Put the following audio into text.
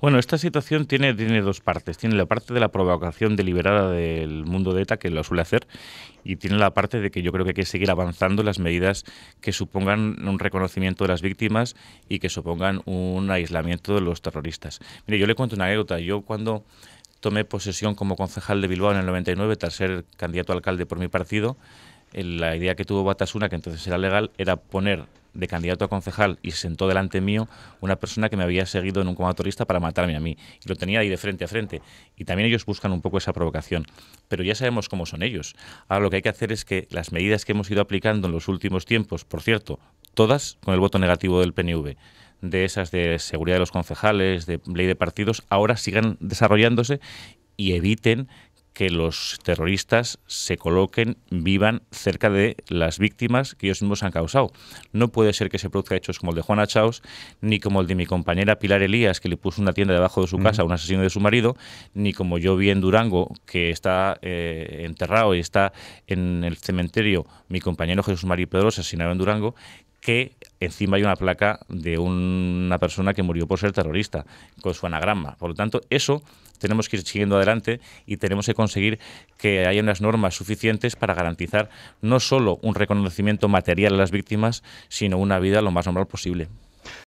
Bueno, esta situación tiene, tiene dos partes. Tiene la parte de la provocación deliberada del mundo de ETA, que lo suele hacer, y tiene la parte de que yo creo que hay que seguir avanzando las medidas que supongan un reconocimiento de las víctimas y que supongan un aislamiento de los terroristas. Mire, yo le cuento una anécdota. Yo cuando tomé posesión como concejal de Bilbao en el 99, tras ser candidato a alcalde por mi partido, la idea que tuvo Batasuna, que entonces era legal, era poner de candidato a concejal y se sentó delante mío una persona que me había seguido en un como para matarme a mí. Y lo tenía ahí de frente a frente. Y también ellos buscan un poco esa provocación. Pero ya sabemos cómo son ellos. Ahora lo que hay que hacer es que las medidas que hemos ido aplicando en los últimos tiempos, por cierto, todas con el voto negativo del PNV, de esas de seguridad de los concejales, de ley de partidos, ahora sigan desarrollándose y eviten que los terroristas se coloquen, vivan cerca de las víctimas que ellos mismos han causado. No puede ser que se produzca hechos como el de Juana Chaos, ni como el de mi compañera Pilar Elías, que le puso una tienda debajo de su casa a un asesino de su marido, ni como yo vi en Durango, que está eh, enterrado y está en el cementerio, mi compañero Jesús María Pedro, asesinado en Durango, que encima hay una placa de una persona que murió por ser terrorista, con su anagrama. Por lo tanto, eso tenemos que ir siguiendo adelante y tenemos que conseguir que haya unas normas suficientes para garantizar no solo un reconocimiento material a las víctimas, sino una vida lo más normal posible.